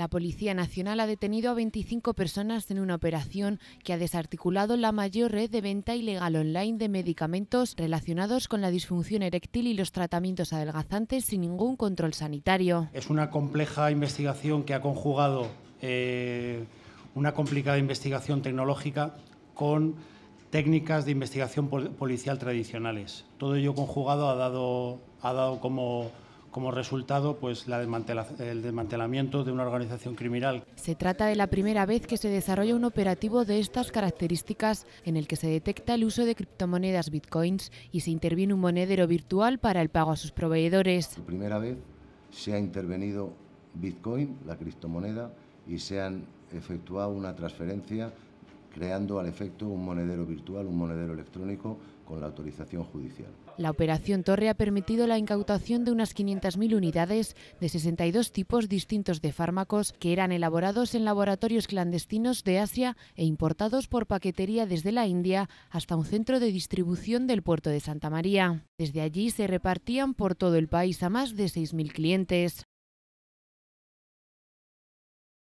La Policía Nacional ha detenido a 25 personas en una operación que ha desarticulado la mayor red de venta ilegal online de medicamentos relacionados con la disfunción eréctil y los tratamientos adelgazantes sin ningún control sanitario. Es una compleja investigación que ha conjugado eh, una complicada investigación tecnológica con técnicas de investigación policial tradicionales. Todo ello conjugado ha dado, ha dado como como resultado pues, el desmantelamiento de una organización criminal. Se trata de la primera vez que se desarrolla un operativo de estas características en el que se detecta el uso de criptomonedas bitcoins y se interviene un monedero virtual para el pago a sus proveedores. Por primera vez se ha intervenido bitcoin, la criptomoneda, y se han efectuado una transferencia creando al efecto un monedero virtual, un monedero electrónico con la autorización judicial. La operación Torre ha permitido la incautación de unas 500.000 unidades de 62 tipos distintos de fármacos que eran elaborados en laboratorios clandestinos de Asia e importados por paquetería desde la India hasta un centro de distribución del puerto de Santa María. Desde allí se repartían por todo el país a más de 6.000 clientes.